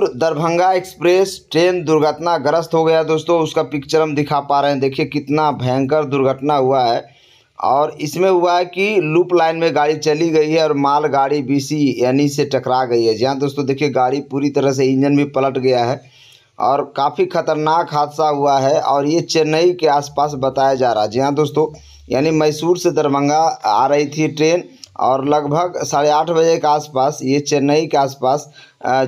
Darbhanga express train दुर्घटनाग्रस्त हो गया दोस्तों उसका पिक्चर हम दिखा पा रहे हैं देखिए कितना भयंकर दुर्घटना हुआ है और इसमें हुआ है कि लूप लाइन में गाड़ी चली गई है और माल गाड़ी बीसी यानी से टकरा गई है जहाँ दोस्तों देखिए गाड़ी पूरी तरह से इंजन भी पलट गया है और काफ़ी खतरनाक हादसा हुआ है और ये चेन्नई के आसपास बताया जा रहा है जी हाँ दोस्तों यानी मैसूर से दरभंगा आ रही थी ट्रेन और लगभग साढ़े आठ बजे के आसपास ये चेन्नई के आसपास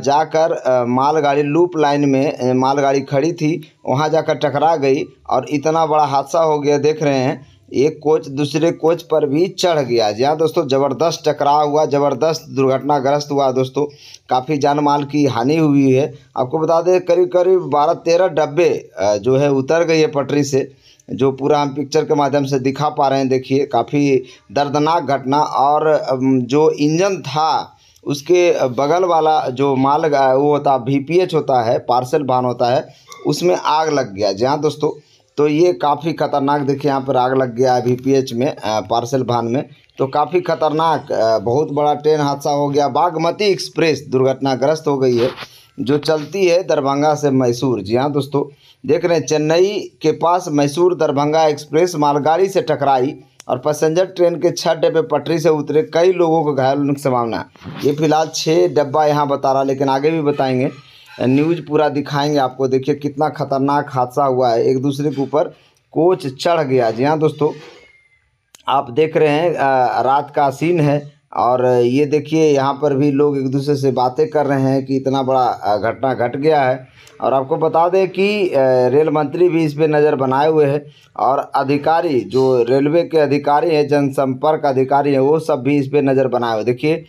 जाकर मालगाड़ी लूप लाइन में मालगाड़ी खड़ी थी वहाँ जाकर टकरा गई और इतना बड़ा हादसा हो गया देख रहे हैं एक कोच दूसरे कोच पर भी चढ़ गया जी हाँ दोस्तों ज़बरदस्त टकराव हुआ ज़बरदस्त दुर्घटनाग्रस्त हुआ दोस्तों काफ़ी जान माल की हानि हुई है आपको बता दें करीब करीब बारह तेरह डब्बे जो है उतर गई है पटरी से जो पूरा हम पिक्चर के माध्यम से दिखा पा रहे हैं देखिए काफ़ी दर्दनाक घटना और जो इंजन था उसके बगल वाला जो माल वो होता वी पी एच होता है पार्सल भान होता है उसमें आग लग गया जी हाँ दोस्तों तो ये काफ़ी खतरनाक देखिए यहाँ पर आग लग गया है वी पी एच में पार्सल भान में तो काफ़ी खतरनाक बहुत बड़ा ट्रेन हादसा हो गया बागमती एक्सप्रेस दुर्घटनाग्रस्त हो गई है जो चलती है दरभंगा से मैसूर जी हाँ दोस्तों देख रहे हैं चेन्नई के पास मैसूर दरभंगा एक्सप्रेस मालगाड़ी से टकराई और पैसेंजर ट्रेन के छः डब्बे पटरी से उतरे कई लोगों को घायल होने की संभावना ये फिलहाल छः डब्बा यहाँ बता रहा लेकिन आगे भी बताएंगे न्यूज पूरा दिखाएंगे आपको देखिए कितना खतरनाक हादसा हुआ है एक दूसरे के ऊपर कोच चढ़ गया जी हाँ दोस्तों आप देख रहे हैं रात का सीन है और ये देखिए यहाँ पर भी लोग एक दूसरे से बातें कर रहे हैं कि इतना बड़ा घटना घट गट गया है और आपको बता दें कि रेल मंत्री भी इस पर नज़र बनाए हुए हैं और अधिकारी जो रेलवे के अधिकारी हैं जनसंपर्क अधिकारी हैं वो सब भी इस पर नज़र बनाए हुए देखिए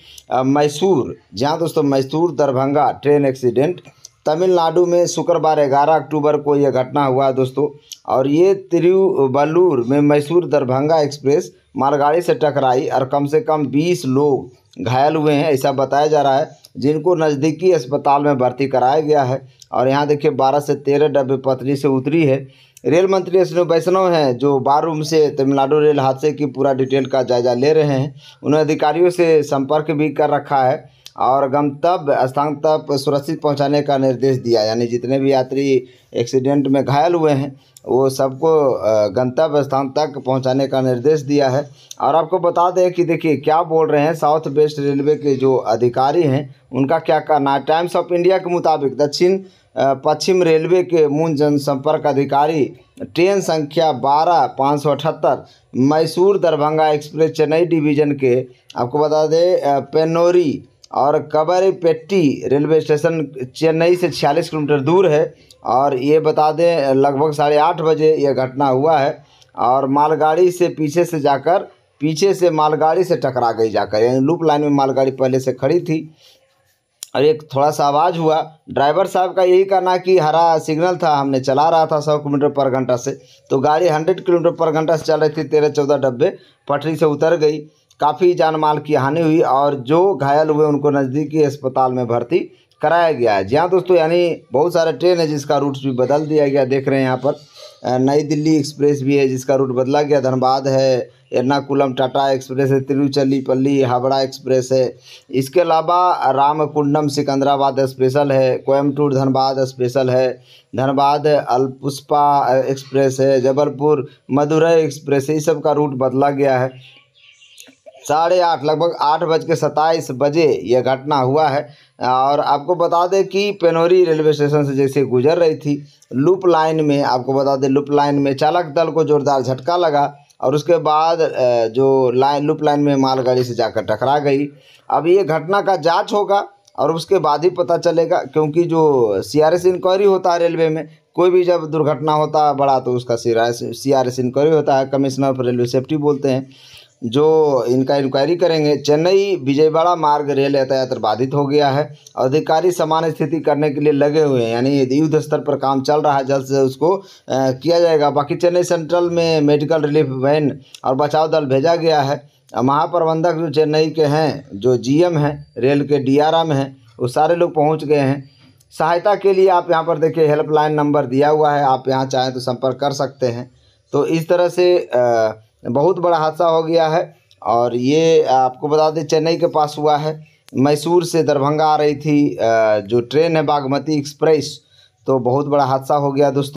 मैसूर जहाँ दोस्तों मैसूर दरभंगा ट्रेन एक्सीडेंट तमिलनाडु में शुक्रवार 11 अक्टूबर को यह घटना हुआ है दोस्तों और ये तिरुवल्लूर में मैसूर दरभंगा एक्सप्रेस मालगाड़ी से टकराई और कम से कम बीस लोग घायल हुए हैं ऐसा बताया जा रहा है जिनको नज़दीकी अस्पताल में भर्ती कराया गया है और यहाँ देखिए बारह से तेरह डब्बे पथरी से उतरी है रेल मंत्री अश्विन वैष्णव हैं जो बारूम से तमिलनाडु रेल हादसे की पूरा डिटेल का जायजा ले रहे हैं उन्होंने अधिकारियों से संपर्क भी कर रखा है और गंतव्य स्थान तक सुरक्षित पहुंचाने का निर्देश दिया यानी जितने भी यात्री एक्सीडेंट में घायल हुए हैं वो सबको गंतव्य स्थान तक पहुंचाने का निर्देश दिया है और आपको बता दें कि देखिए क्या बोल रहे हैं साउथ वेस्ट रेलवे के जो अधिकारी हैं उनका क्या कहना है टाइम्स ऑफ इंडिया के मुताबिक दक्षिण पश्चिम रेलवे के मूल जनसंपर्क अधिकारी ट्रेन संख्या बारह पाँच सौ अठहत्तर मैसूर दरभंगा एक्सप्रेस चेन्नई डिवीजन के आपको बता दें पेनोरी और कबरेपेट्टी रेलवे स्टेशन चेन्नई से छियालीस किलोमीटर दूर है और ये बता दें लगभग साढ़े आठ बजे यह घटना हुआ है और मालगाड़ी से पीछे से जाकर पीछे से मालगाड़ी से टकरा गई जाकर यानी लूप लाइन में मालगाड़ी पहले से खड़ी थी और एक थोड़ा सा आवाज़ हुआ ड्राइवर साहब का यही कहना कि हरा सिग्नल था हमने चला रहा था सौ किलोमीटर पर घंटा से तो गाड़ी हंड्रेड किलोमीटर पर घंटा से चल रही थी तेरह चौदह डब्बे पटरी से उतर गई काफ़ी जान माल की हानि हुई और जो घायल हुए उनको नज़दीकी अस्पताल में भर्ती कराया गया है जी हाँ दोस्तों यानी बहुत सारे ट्रेन है जिसका रूट भी बदल दिया गया देख रहे हैं यहाँ पर नई दिल्ली एक्सप्रेस भी है जिसका रूट बदला गया धनबाद है एर्नाकुलम टाटा एक्सप्रेस है तिरुचली पल्ली हावड़ा एक्सप्रेस है इसके अलावा रामकुंडम सिकंदराबाद स्पेशल है कोयमटूर धनबाद स्पेशल है धनबाद अलपुष्पा एक्सप्रेस है जबलपुर मदुरई एक्सप्रेस है इस सब का रूट बदला गया है साढ़े आठ लगभग आठ बज के सत्ताईस बजे यह घटना हुआ है और आपको बता दें कि पेनोरी रेलवे स्टेशन से जैसे गुजर रही थी लूप लाइन में आपको बता दें लूप लाइन में चालक दल को जोरदार झटका लगा और उसके बाद जो लाइन लूप लाइन में मालगाड़ी से जाकर टकरा गई अब ये घटना का जाँच होगा और उसके बाद ही पता चलेगा क्योंकि जो सी आर एस इंक्वायरी होता है रेलवे में कोई भी जब दुर्घटना होता है बड़ा तो उसका सी आर एस इंक्वायरी होता है कमिश्नर ऑफ रेलवे सेफ्टी बोलते हैं जो इनका इंक्वायरी करेंगे चेन्नई विजयवाड़ा मार्ग रेल यातायात बाधित हो गया है अधिकारी सामान्य स्थिति करने के लिए लगे हुए हैं यानी युद्ध स्तर पर काम चल रहा है जल्द से उसको किया जाएगा बाकी चेन्नई सेंट्रल में मेडिकल रिलीफ वैन और बचाव दल भेजा गया है महाप्रबंधक जो चेन्नई के हैं जो जी हैं रेल के डीआरएम हैं वो सारे लोग पहुँच गए हैं सहायता के लिए आप यहाँ पर देखिए हेल्पलाइन नंबर दिया हुआ है आप यहाँ चाहें तो संपर्क कर सकते हैं तो इस तरह से आ, बहुत बड़ा हादसा हो गया है और ये आपको बता दें चेन्नई के पास हुआ है मैसूर से दरभंगा आ रही थी जो ट्रेन है बागमती एक्सप्रेस तो बहुत बड़ा हादसा हो गया दोस्तों